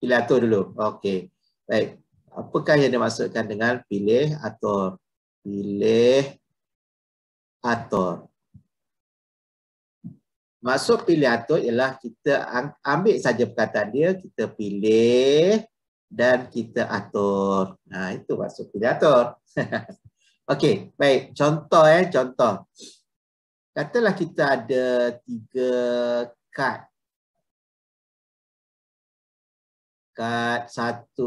pilih atur dulu. Okey. Baik. Apakah yang dimaksudkan dengan pilih atau Pilih atau masuk pilih atau ialah kita ambil saja perkataan dia, kita pilih dan kita atur. Nah, itu masuk pilih atau. Okey, baik. Contoh eh, contoh. Katalah kita ada tiga kad kad satu,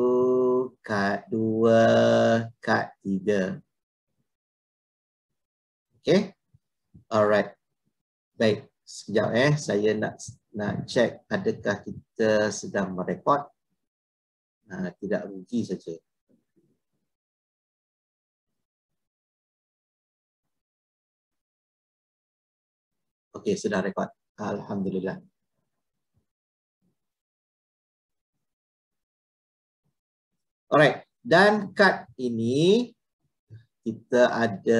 kad dua, kad tiga. Okay. Alright. Baik. Sekejap eh. Saya nak nak check adakah kita sedang merekod. Uh, tidak rugi saja. Okay, sudah rekod. Alhamdulillah. Alright, dan kad ini kita ada,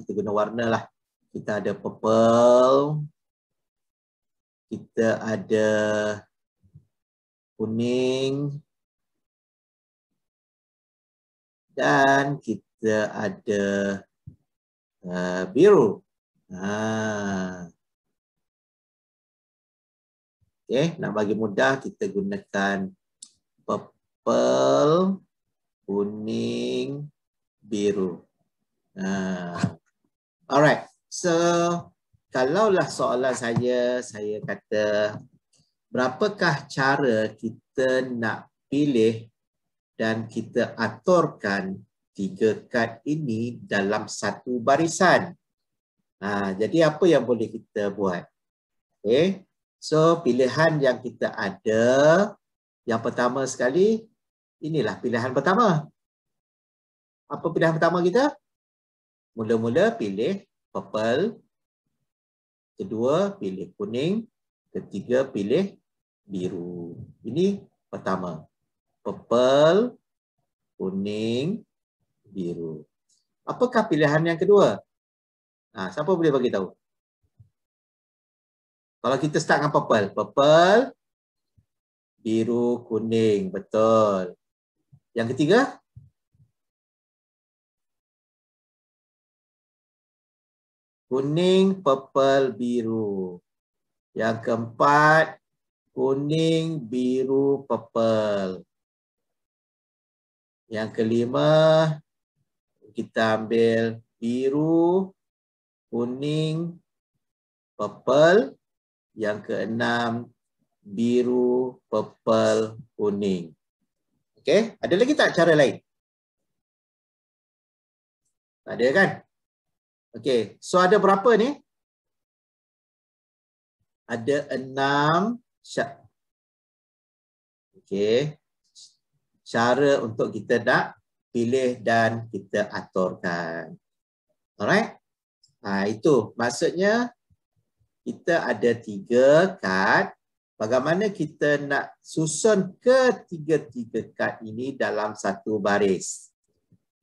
kita guna warna lah. Kita ada purple, kita ada kuning, dan kita ada uh, biru. Ha. Ah. Okay, nak bagi mudah kita gunakan purple purple, kuning, biru. Uh. Alright, so kalaulah soalan saya, saya kata berapakah cara kita nak pilih dan kita aturkan tiga kad ini dalam satu barisan. Ha, jadi apa yang boleh kita buat? Okay. So pilihan yang kita ada, yang pertama sekali Inilah pilihan pertama. Apa pilihan pertama kita? Mula-mula pilih purple. Kedua pilih kuning. Ketiga pilih biru. Ini pertama. Purple, kuning, biru. Apakah pilihan yang kedua? Ha, siapa boleh bagi tahu? Kalau kita start dengan purple. Purple, biru, kuning. Betul. Yang ketiga, kuning, purple, biru. Yang keempat, kuning, biru, purple. Yang kelima, kita ambil biru, kuning, purple. Yang keenam, biru, purple, kuning. Okay. Ada lagi tak cara lain? Tak ada kan? Okay. So ada berapa ni? Ada enam syarat. Okay. Cara untuk kita nak pilih dan kita aturkan. Alright. Ha, itu maksudnya kita ada tiga kad bagaimana kita nak susun ketiga-tiga kad ini dalam satu baris.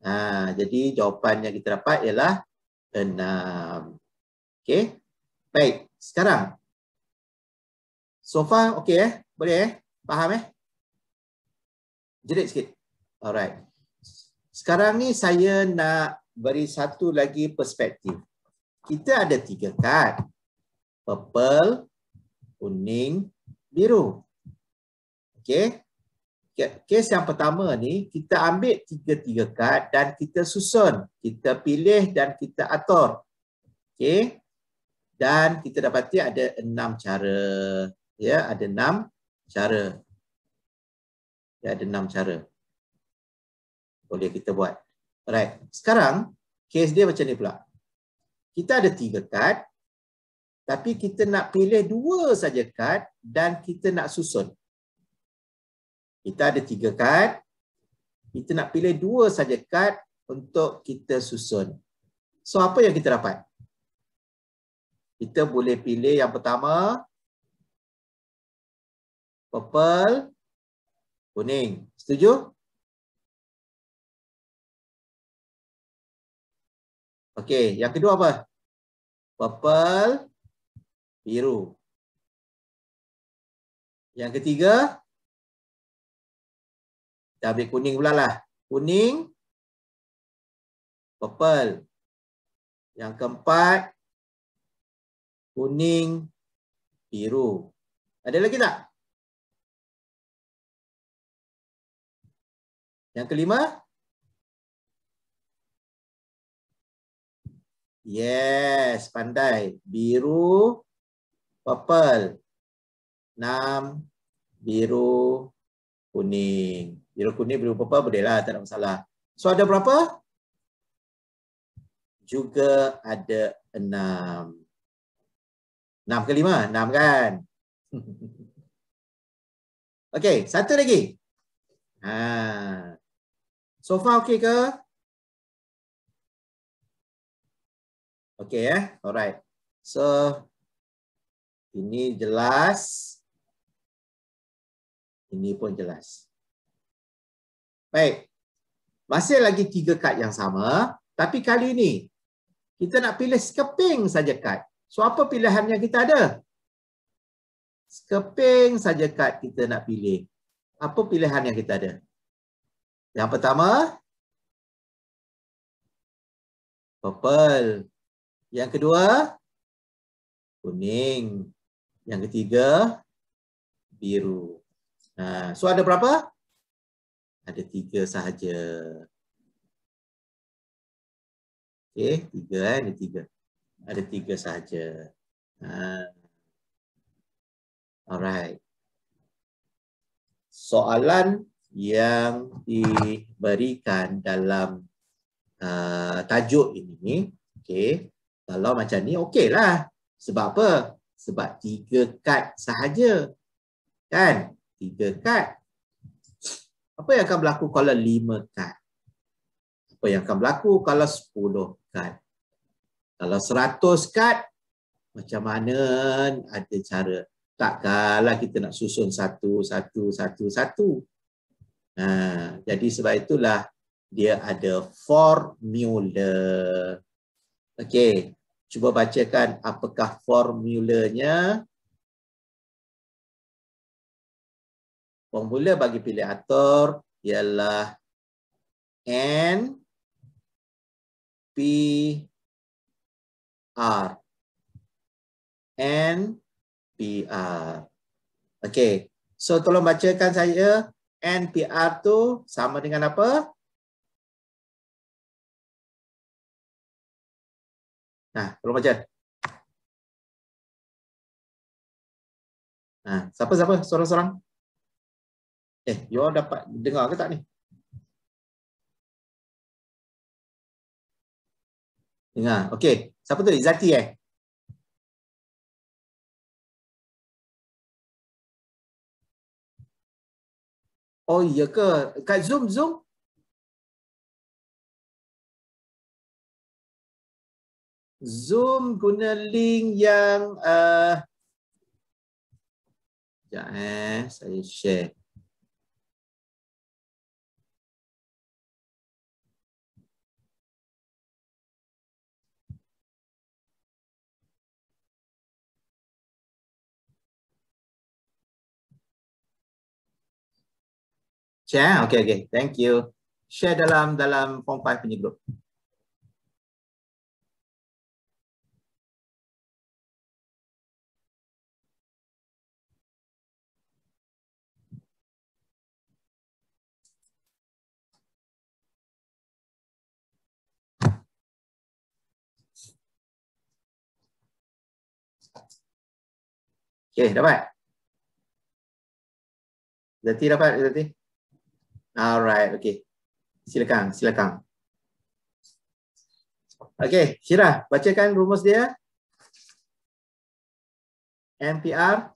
Ha, jadi jawapan yang kita dapat ialah enam. Okay, Baik. Sekarang. So far okey eh? Boleh eh? Faham eh? Jerit sikit. Alright. Sekarang ni saya nak beri satu lagi perspektif. Kita ada tiga kad. Purple, kuning biru. Okey. Kes yang pertama ni kita ambil tiga-tiga kad dan kita susun, kita pilih dan kita atur. Okey. Dan kita dapati ada enam cara. Ya, ada enam cara. Ya, ada enam cara. Boleh kita buat. Alright. Sekarang kes dia macam ni pula. Kita ada tiga kad tapi kita nak pilih dua saja kad dan kita nak susun. Kita ada tiga kad. Kita nak pilih dua saja kad untuk kita susun. So apa yang kita dapat? Kita boleh pilih yang pertama purple kuning. Setuju? Okey, yang kedua apa? Purple biru. Yang ketiga, kita ambil kuning pula lah. Kuning, purple. Yang keempat, kuning, biru. Ada lagi tak? Yang kelima? Yes, pandai. Biru, purple. enam, biru kuning. Biru kuning biru purple boleh lah tak ada masalah. So ada berapa? Juga ada enam, enam ke 5, 6 kan? okay, satu lagi. Ha. So far okay ke? Okay ya, eh? alright. So, ini jelas. Ini pun jelas. Baik. Masih lagi tiga kad yang sama. Tapi kali ini, kita nak pilih sekeping saja kad. So apa pilihan yang kita ada? Sekeping saja kad kita nak pilih. Apa pilihan yang kita ada? Yang pertama, purple. Yang kedua, kuning. Yang ketiga, biru. Ha, so ada berapa? Ada tiga sahaja. Okey, tiga eh, ada tiga. Ada tiga sahaja. Ha. Alright. Soalan yang diberikan dalam uh, tajuk ini, okey. Kalau macam ni, okeylah. Sebab apa? Sebab tiga kad sahaja. Kan? Tiga kad. Apa yang akan berlaku kalau lima kad? Apa yang akan berlaku kalau sepuluh kad? Kalau seratus kad, macam mana ada cara? tak kalah kita nak susun satu, satu, satu, satu. Ha, jadi sebab itulah dia ada formula. Okey, Cuba bacakan apakah formulanya. Formula bagi pilih ator ialah N P R N P R. Okay, So tolong bacakan saya N P R tu sama dengan apa? Nah, ha, tolong baca. Nah, ha, siapa-siapa seorang-seorang? Eh, you all dapat dengar ke tak ni? Dengar. Okey. Siapa tu? Izati eh? Oh, iya ke? Kat Zoom, Zoom? Zoom guna link yang uh, Sekejap eh, saya share Share, eh? okay, okay, thank you Share dalam dalam form 5 punya group Okay, eh, dapat? Zati dapat, Zati? Alright, okay. Silakan, silakan. Okay, Syirah, bacakan rumus dia. MPR.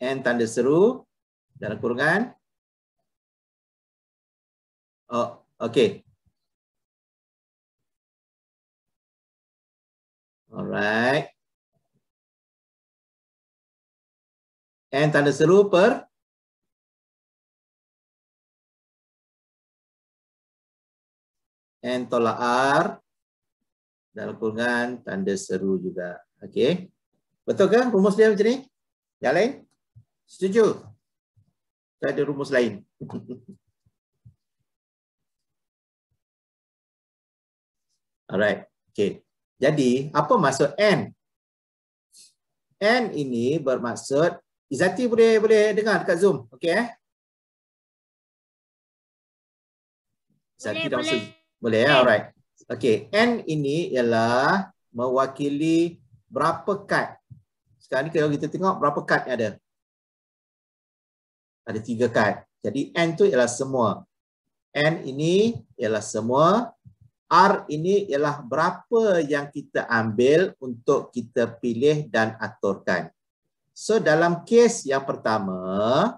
N tanda seru dalam kurungan. Oh, okey, Alright. n tanda seru per n tolak R dalam kurungan tanda seru juga. Okey. Betul kan rumus dia macam ni? Yang lain? Setuju? Tak ada rumus lain. Alright. Okey. Jadi, apa maksud N? N ini bermaksud Izati boleh boleh dengar dekat Zoom, okey eh? Izati boleh. Maksud, boleh ya, alright. Okey, N ini ialah mewakili berapa kad? Sekarang ni kalau kita tengok berapa kad yang ada? Ada tiga kad. Jadi N tu ialah semua. N ini ialah semua R ini ialah berapa yang kita ambil untuk kita pilih dan aturkan. So dalam kes yang pertama,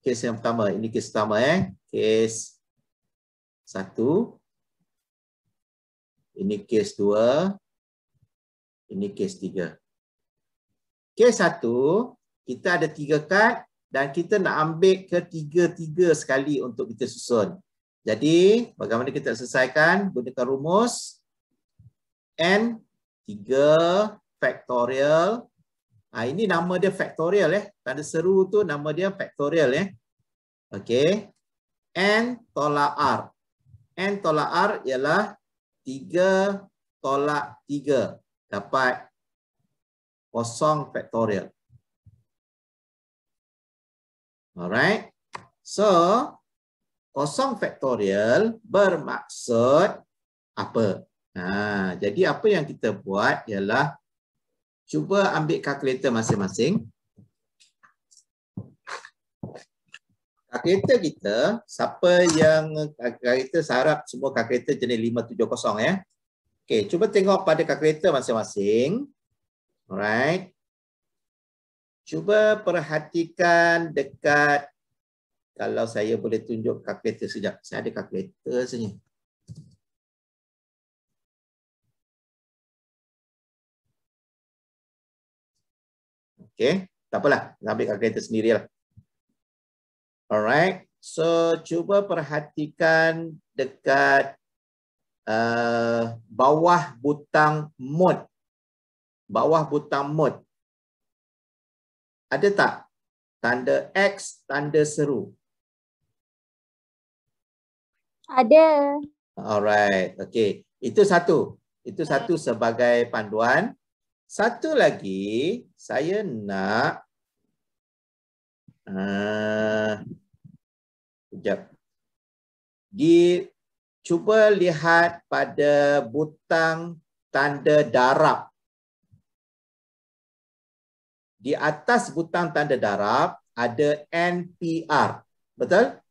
kes yang pertama, ini kes pertama eh. Kes satu. Ini kes dua. Ini kes tiga. Kes satu, kita ada tiga kad dan kita nak ambil ketiga-tiga sekali untuk kita susun. Jadi bagaimana kita selesaikan gunakan rumus n 3 factorial. Ha, ini nama dia factorial eh. Tanda seru tu nama dia factorial eh. Okey. n tolak r. n tolak r ialah 3 tolak 3 dapat kosong factorial. Alright. So kosong faktorial bermaksud apa? Ha, jadi apa yang kita buat ialah cuba ambil kalkulator masing-masing. Kalkulator kita, siapa yang kalkulator saya harap semua kalkulator jenis 570 ya. Okey, cuba tengok pada kalkulator masing-masing. Alright. Cuba perhatikan dekat kalau saya boleh tunjuk kalkulator sejak Saya ada kalkulator saja. Okay. Tak apalah. Saya ambil kalkulator sendirilah. Alright. So, cuba perhatikan dekat uh, bawah butang mode. Bawah butang mode. Ada tak? Tanda X, tanda seru. Ada. Alright. Okey. Itu satu. Itu satu sebagai panduan. Satu lagi, saya nak Ah, sekejap. Di cuba lihat pada butang tanda darab. Di atas butang tanda darab ada NPR. Betul? Betul.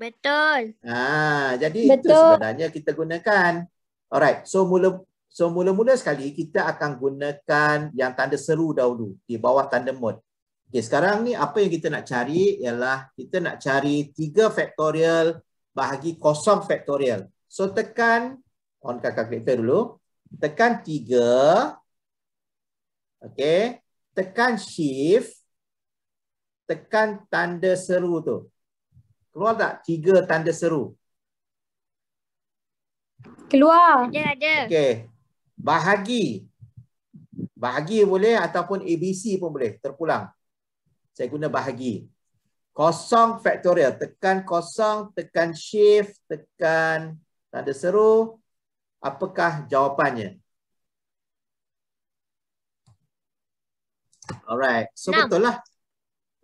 Betul. Ha, jadi Betul. itu sebenarnya kita gunakan. Alright, so mula so mula-mula sekali kita akan gunakan yang tanda seru dahulu di bawah tanda mod. Okay, sekarang ni apa yang kita nak cari ialah kita nak cari 3 faktorial bahagi kosong faktorial. So tekan on calculator dulu. Tekan 3. Okay. Tekan shift. Tekan tanda seru tu. Keluar tak tiga tanda seru? Keluar. Ya, ada. Okey. Bahagi. Bahagi boleh ataupun ABC pun boleh. Terpulang. Saya guna bahagi. Kosong faktorial. Tekan kosong, tekan shift, tekan tanda seru. Apakah jawapannya? Alright. So, Enam. betul lah.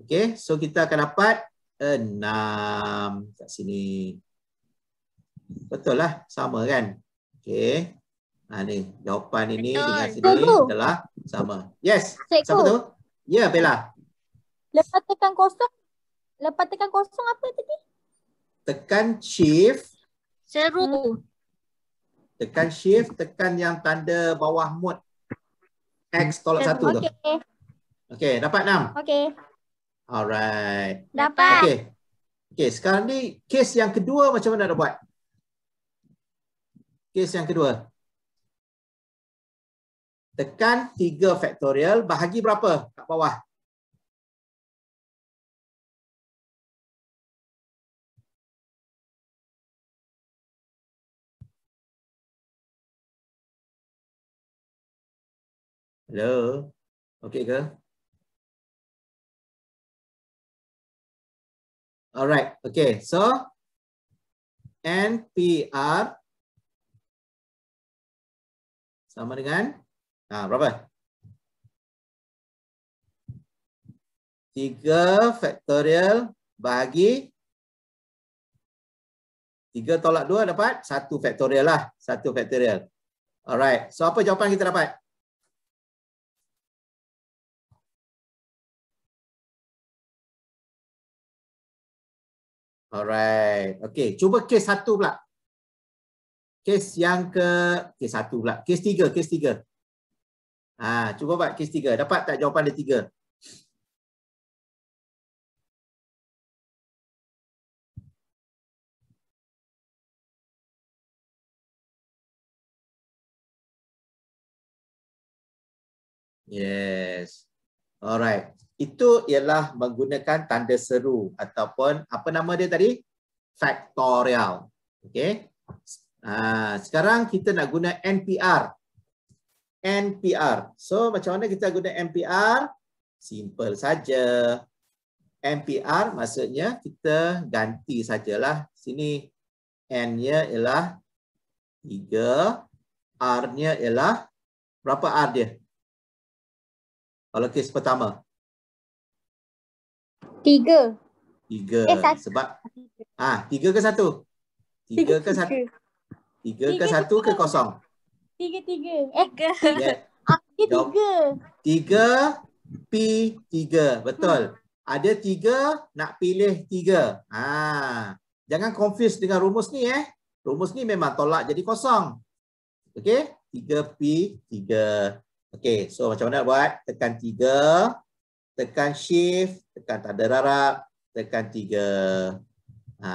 Okay. So, kita akan dapat enam kat sini. Betul lah, sama kan? Okey. Ha ni, jawapan ini Betul. dengan sini Cikgu. telah sama. Yes. Cikgu. Siapa tu? Ya, yeah, Bella. Lepas tekan kosong. Lepas tekan kosong apa tadi? Tekan shift seru. Hmm. Tekan shift, tekan yang tanda bawah mode X tolak satu okay. tu. Okey. Okey, dapat enam. Okey. Alright. Dapat. Okay. Okay, sekarang ni kes yang kedua macam mana nak buat? Kes yang kedua. Tekan 3 faktorial. bahagi berapa kat bawah? Hello. Okay ke? All right. Okay. So NPR sama dengan ah, berapa? Tiga faktorial bagi tiga tolak dua dapat satu faktorial lah. Satu faktorial. Alright. So apa jawapan kita dapat? Alright. Okay. Cuba kes satu pula. Kes yang ke... Kes satu pula. Kes tiga. Kes tiga. Ha, cuba buat kes tiga. Dapat tak jawapan dia tiga? Yes. Alright itu ialah menggunakan tanda seru ataupun apa nama dia tadi? Faktorial. Okay. Uh, sekarang kita nak guna NPR. NPR. So macam mana kita guna NPR? Simple saja. NPR maksudnya kita ganti sajalah. Sini N-nya ialah 3. R-nya ialah berapa R dia? Kalau kes pertama. 3. Tiga. Tiga. Eh, satu. Sebab ah tiga ke satu? Tiga ke satu? Tiga ke satu ke kosong? Tiga tiga. Eh ke? Tiga. Ah, tiga. Tiga P tiga betul. Hmm. Ada tiga nak pilih tiga. Ah jangan confuse dengan rumus ni eh. Rumus ni memang tolak jadi kosong. Okey? Tiga p tiga. Okey, so macam mana buat? Tekan tiga tekan shift, tekan tanda darab, tekan tiga. Ha,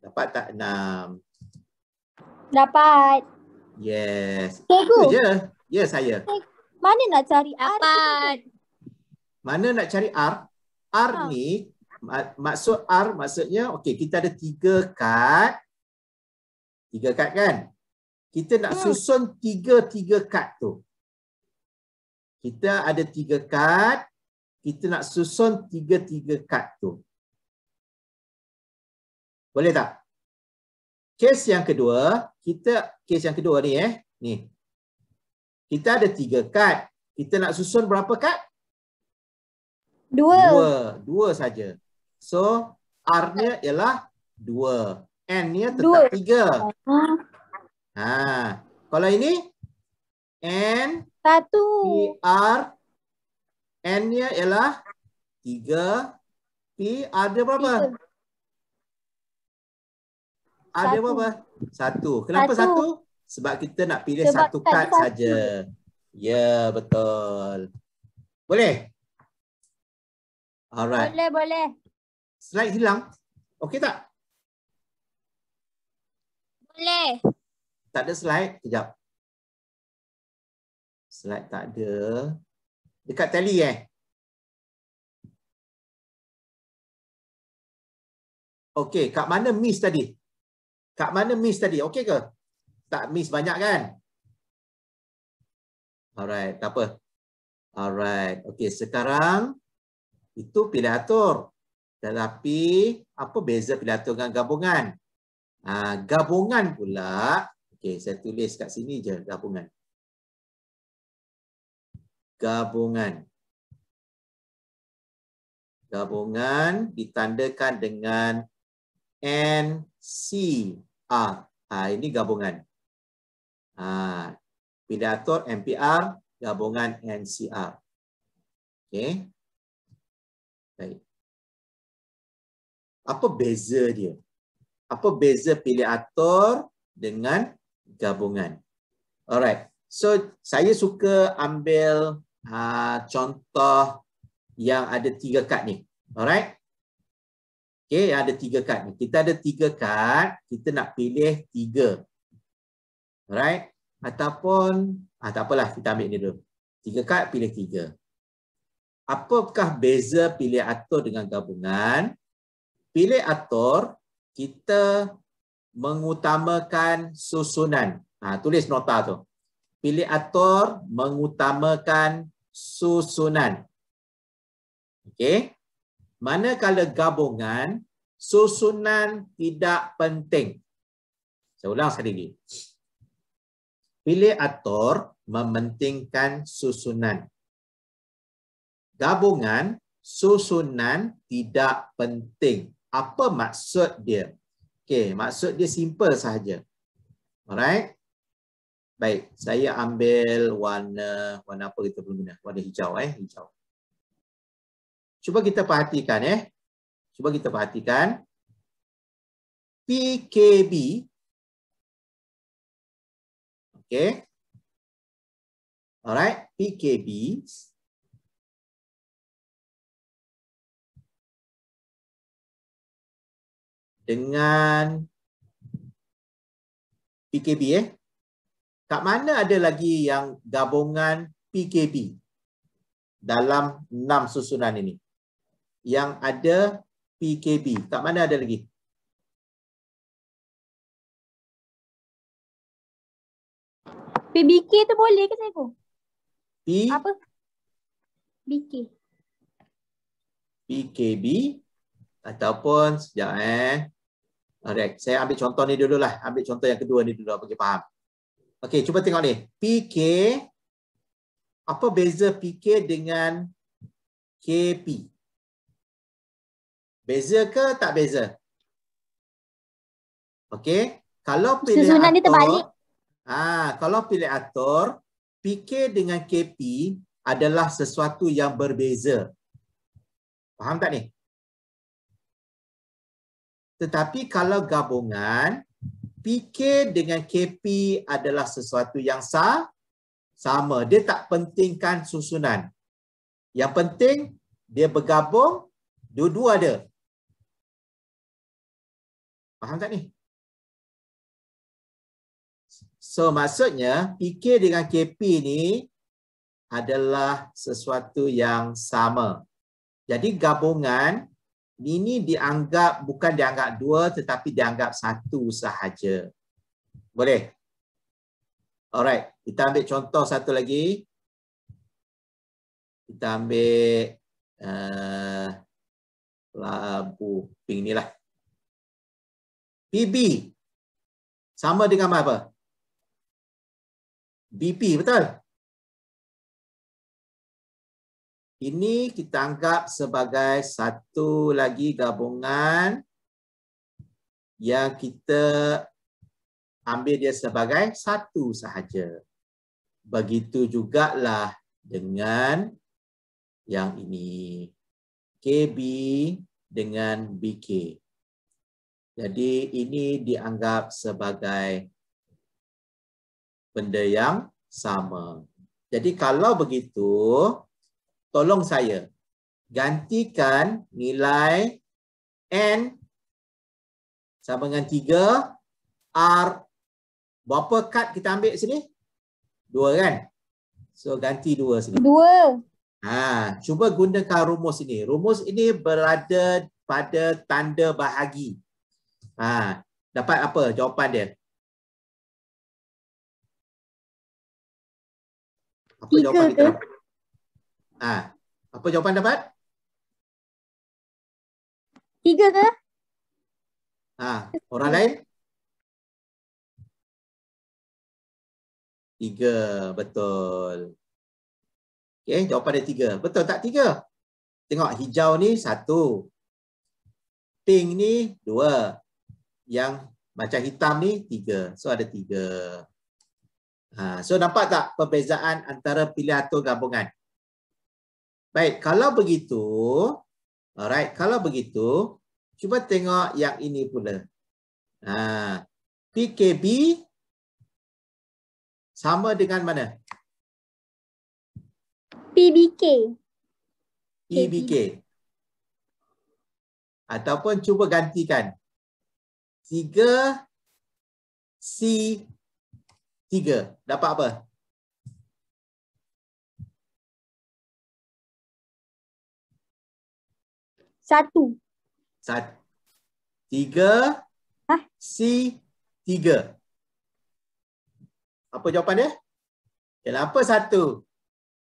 dapat tak enam? Dapat. Yes. Cikgu. Itu je. Ya saya. Mana nak cari R? Dapat. Mana nak cari R? R ha. ni maksud R maksudnya okay kita ada tiga kad. Tiga kad kan? Kita nak hmm. susun tiga-tiga kad tu. Kita ada tiga kad kita nak susun tiga-tiga kad tu. Boleh tak? Kes yang kedua, kita kes yang kedua ni eh. Ni. Kita ada tiga kad. Kita nak susun berapa kad? Dua. Dua. Dua saja. So, R nya ialah dua. N nya tetap dua. tiga. Ha? ha. Kalau ini? N. Satu. P R. N-nya ialah 3. P ada berapa? Ada satu. berapa? Satu. Kenapa satu? satu? Sebab kita nak pilih Sebab satu kad saja. Ya, betul. Boleh? Alright. Boleh, boleh. Slide hilang. Okey tak? Boleh. Tak ada slide? Sekejap. Slide tak ada. Dekat tali eh? Okey, kat mana miss tadi? Kat mana miss tadi? Okey ke? Tak miss banyak kan? Alright, tak apa. Alright, okey sekarang itu pilih atur. Tetapi apa beza pilih atur dengan gabungan? Ah, gabungan pula. Okey, saya tulis kat sini je gabungan gabungan. Gabungan ditandakan dengan NCA. Ha, ini gabungan. Ha, pidato MPR, gabungan NCR. Okay. Baik. Apa beza dia? Apa beza pidator dengan gabungan? Alright. So, saya suka ambil ha, contoh yang ada tiga kad ni. Alright? Okay, yang ada tiga kad ni. Kita ada tiga kad, kita nak pilih tiga. Alright? Ataupun, ha, tak apalah kita ambil ni dulu. Tiga kad, pilih tiga. Apakah beza pilih atur dengan gabungan? Pilih atur, kita mengutamakan susunan. Ha, tulis nota tu pilih atur mengutamakan susunan. Okey. Manakala gabungan, susunan tidak penting. Saya ulang sekali lagi. Pilih atur mementingkan susunan. Gabungan, susunan tidak penting. Apa maksud dia? Okey, maksud dia simple sahaja. Alright. Baik, saya ambil warna warna apa kita belum guna? Warna hijau eh, hijau. Cuba kita perhatikan eh. Cuba kita perhatikan PKB okay, Alright, PKB dengan PKB eh kat mana ada lagi yang gabungan PKB dalam enam susunan ini? Yang ada PKB, kat mana ada lagi? PBK tu boleh ke saya? P? Apa? BK. PKB ataupun sekejap eh. Alright, saya ambil contoh ni dulu lah. Ambil contoh yang kedua ni dulu bagi faham. Okey, cuba tengok ni. PK apa beza PK dengan KP? Beza ke tak beza? Okey, kalau pilih susunan dia terbalik. Ah, kalau pilih atur, PK dengan KP adalah sesuatu yang berbeza. Faham tak ni? Tetapi kalau gabungan, PK dengan KP adalah sesuatu yang sah, sama. Dia tak pentingkan susunan. Yang penting, dia bergabung, dua-dua ada. Faham tak ni? So, maksudnya PK dengan KP ni adalah sesuatu yang sama. Jadi, gabungan ini dianggap bukan dianggap dua tetapi dianggap satu sahaja. Boleh? Alright, kita ambil contoh satu lagi. Kita ambil uh, labu pink inilah. PB sama dengan apa? BP betul? Ini kita anggap sebagai satu lagi gabungan yang kita ambil dia sebagai satu sahaja. Begitu jugalah dengan yang ini. KB dengan BK. Jadi ini dianggap sebagai benda yang sama. Jadi kalau begitu, tolong saya gantikan nilai N sama dengan 3 R berapa kad kita ambil sini? 2 kan? So ganti 2 sini. 2. Ha, cuba gunakan rumus ini. Rumus ini berada pada tanda bahagi. Ha, dapat apa jawapan dia? Apa Ah, Apa jawapan dapat? Tiga ke? Ah, Orang lain? Tiga. Betul. Okay. Jawapan ada tiga. Betul tak tiga? Tengok hijau ni satu. Pink ni dua. Yang macam hitam ni tiga. So ada tiga. Ha. So nampak tak perbezaan antara pilihan atau gabungan? Baik, kalau begitu, alright, kalau begitu, cuba tengok yang ini pula. Ha, PKB sama dengan mana? PBK. PBK. Ataupun cuba gantikan. 3 C 3. Dapat apa? Satu. Satu. Tiga. Ha? C. Tiga. Apa jawapan dia? Kenapa satu?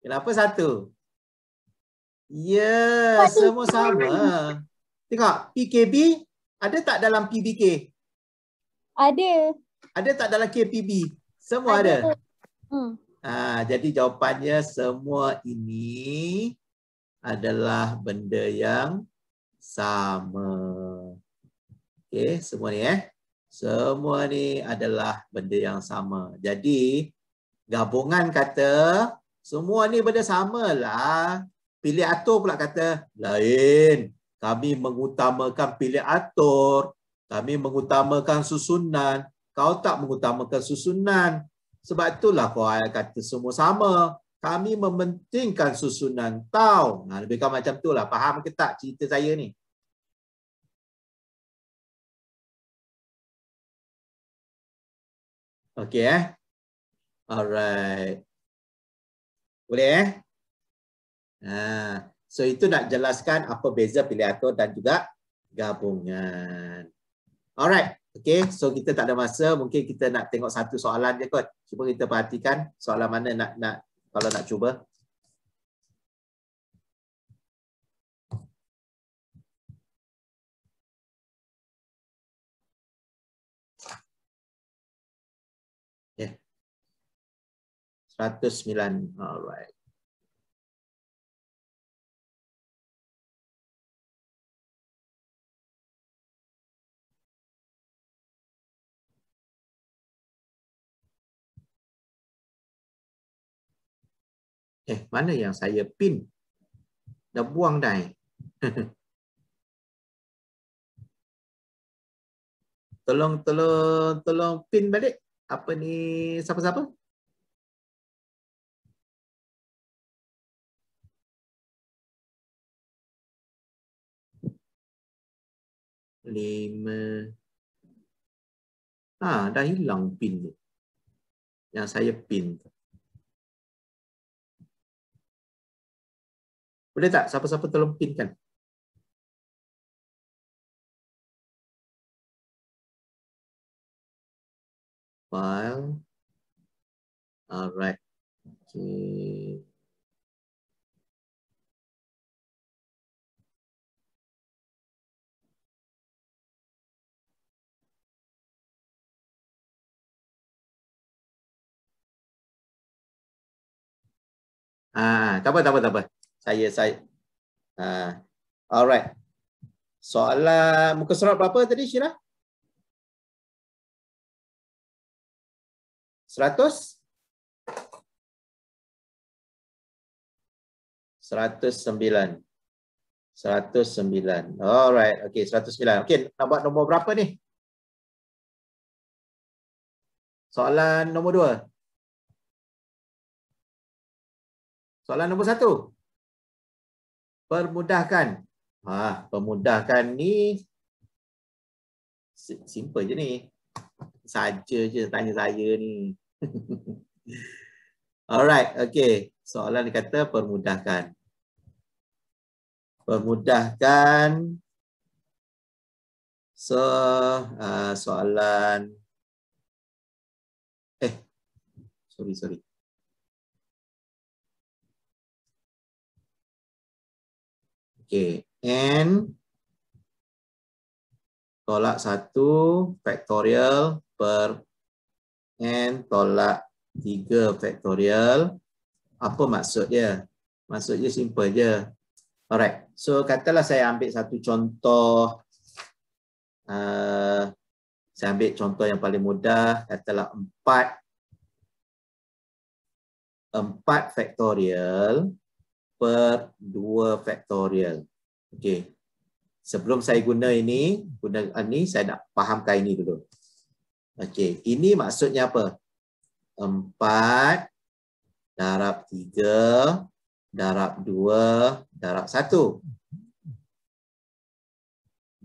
Kenapa satu? Ya, yeah, semua sama. Tengok, PKB ada tak dalam PBK? Ada. Ada tak dalam KPB? Semua ada. ada. Hmm. Ha, jadi jawapannya semua ini adalah benda yang sama. Okey, semua ni eh. Semua ni adalah benda yang sama. Jadi, gabungan kata semua ni benda samalah. Pilih atur pula kata lain. Kami mengutamakan pilih atur. Kami mengutamakan susunan. Kau tak mengutamakan susunan. Sebab itulah kau kata semua sama kami mementingkan susunan tau. Nah, ha, lebih kurang macam tu lah. Faham ke tak cerita saya ni? Okey eh. Alright. Boleh eh? Ha. So itu nak jelaskan apa beza pilihan dan juga gabungan. Alright. Okey. So kita tak ada masa. Mungkin kita nak tengok satu soalan je kot. Cuba kita perhatikan soalan mana nak nak kalau nak cuba. ya, Yeah. 109. Alright. Eh, mana yang saya pin? Dah buang dah. tolong, tolong, tolong pin balik. Apa ni? Siapa-siapa? Lima. Ah, dah hilang pin tu. Yang saya pin tu. Boleh tak siapa-siapa tolong pinkan? File. Alright. Okay. Ah, tak apa, tak apa, tak apa saya saya. Ha. Alright. Soalan muka surat berapa tadi Syira? 100? 109. 109. Alright. Okay, 109. Okay, nak buat nombor berapa ni? Soalan nombor dua. Soalan nombor satu. Permudahkan. Ha, permudahkan ni simple je ni. Saja je tanya saya ni. Alright, okay. Soalan dia kata permudahkan. Permudahkan So, uh, soalan Eh, sorry, sorry Okey, n tolak 1 faktorial per n tolak 3 faktorial. Apa maksud dia? Maksudnya simple je. Alright, so katalah saya ambil satu contoh. Uh, saya ambil contoh yang paling mudah. Katalah 4. 4 faktorial per 2 faktorial. Okey. Sebelum saya guna ini, guna ini saya nak fahamkan ini dulu. Okey, ini maksudnya apa? 4 darab 3 darab 2 darab 1. 2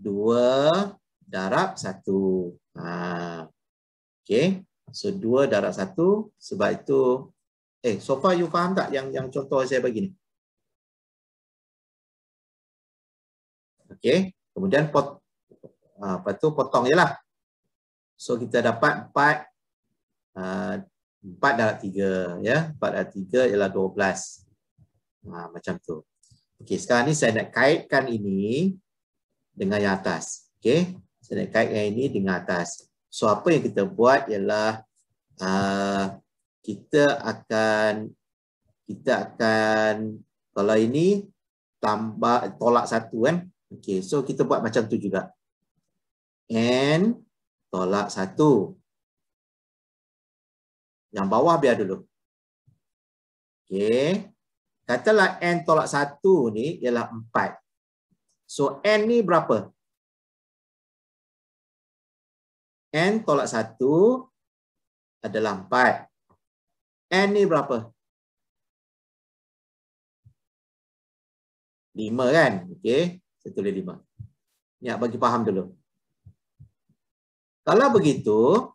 darab 1. Ha. Okey. So 2 darab 1 sebab itu eh so far you faham tak yang yang contoh saya bagi ni? Okey. Kemudian pot apa ha, tu potong jelah. So kita dapat 4 4 darab 3 ya. 4 darab 3 ialah 12. Ha, macam tu. Okey, sekarang ni saya nak kaitkan ini dengan yang atas. Okey. Saya nak kaitkan ini dengan atas. So apa yang kita buat ialah uh, kita akan kita akan kalau ini tambah tolak satu kan Okey, so kita buat macam tu juga. N tolak satu. Yang bawah biar dulu. Okey. Katalah N tolak satu ni ialah empat. So N ni berapa? N tolak satu adalah empat. N ni berapa? Lima kan? Okey satu dari lima. Ya, bagi faham dulu. Kalau begitu,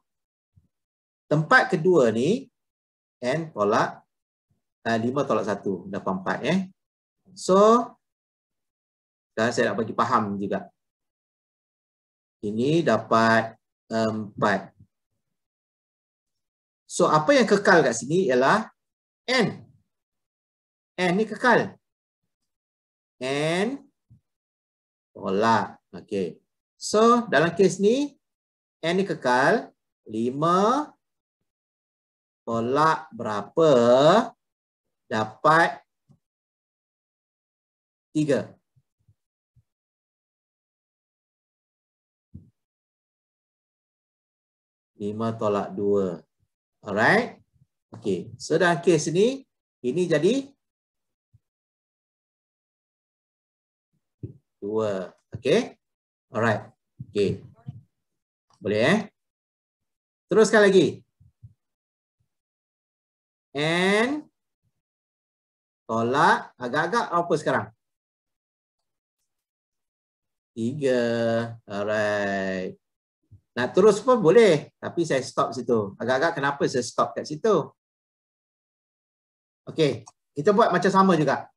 tempat kedua ni, N tolak uh, 5 tolak satu dapat empat, Eh. So, saya nak bagi faham juga. Ini dapat empat. So, apa yang kekal kat sini ialah N. N ni kekal. N Tolak. Okey. So dalam kes ni n ni kekal 5 tolak berapa dapat 3. lima tolak dua. Alright. Okay. So dalam kes ni, ini jadi dua. okay, Alright. okay, Boleh eh? Teruskan lagi. And tolak agak-agak apa sekarang? Tiga. Alright. Nak terus pun boleh. Tapi saya stop situ. Agak-agak kenapa saya stop kat situ? okay, Kita buat macam sama juga.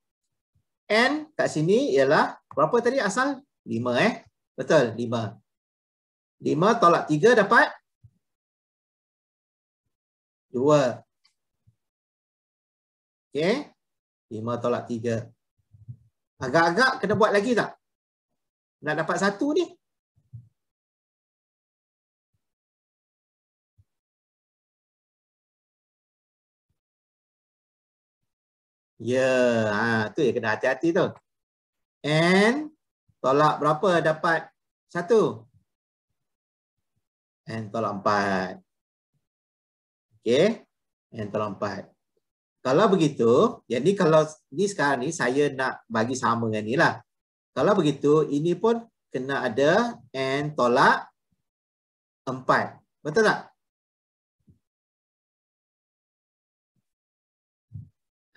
N kat sini ialah Berapa tadi asal? 5 eh. Betul, 5. 5 tolak 3 dapat 2. Okey. 5 tolak 3. Agak-agak kena buat lagi tak? Nak dapat 1 ni. Ya, yeah. Ha, tu yang kena hati-hati tu. N tolak berapa dapat? Satu. N tolak empat. Okay. N tolak empat. Kalau begitu, jadi kalau ni sekarang ni saya nak bagi sama dengan ni lah. Kalau begitu, ini pun kena ada N tolak empat. Betul tak?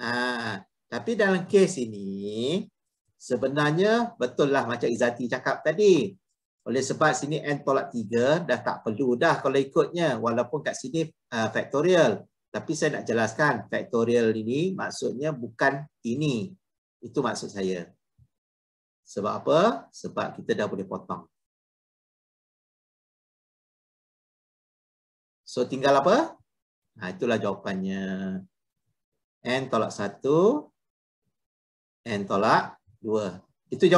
Ah, tapi dalam kes ini, sebenarnya betul lah macam Izati cakap tadi. Oleh sebab sini N tolak 3 dah tak perlu dah kalau ikutnya walaupun kat sini uh, factorial. Tapi saya nak jelaskan factorial ini maksudnya bukan ini. Itu maksud saya. Sebab apa? Sebab kita dah boleh potong. So tinggal apa? Ha, itulah jawapannya. N tolak 1. N tolak dua. Itu jawapan.